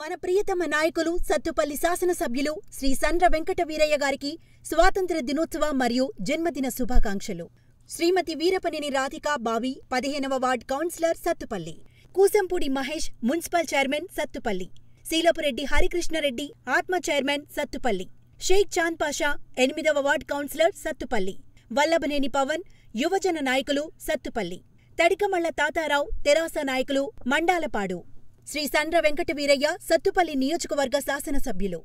మన ప్రియతమ నాయకులు సత్తుపల్లి శాసనసభ్యులు శ్రీ సండ్ర వెంకట వీరయ్య గారికి స్వాతంత్ర దినోత్సవ మరియు జన్మదిన శుభాకాంక్షలు శ్రీమతి వీరపనేని రాధిక బావి పదిహేనవ ward councillor Sathupalli Koosampudi Mahesh municipal chairman Sathupalli Seelapureddy Harikrishnareddy ATMA chairman Sathupalli Shaik Chand Pasha ఎనిమిదవ వార్డ్ కౌన్సిలర్ సత్తుపల్లి వల్లభనేని పవన్ యువజన నాయకులు సత్తుపల్లి తడికమళ్ల తాతారావు తెరాస నాయకులు మండాలపాడు శ్రీ సండ్ర వెంకట వీరయ్య సత్తుపల్లి నియోజకవర్గ శాసనసభ్యులు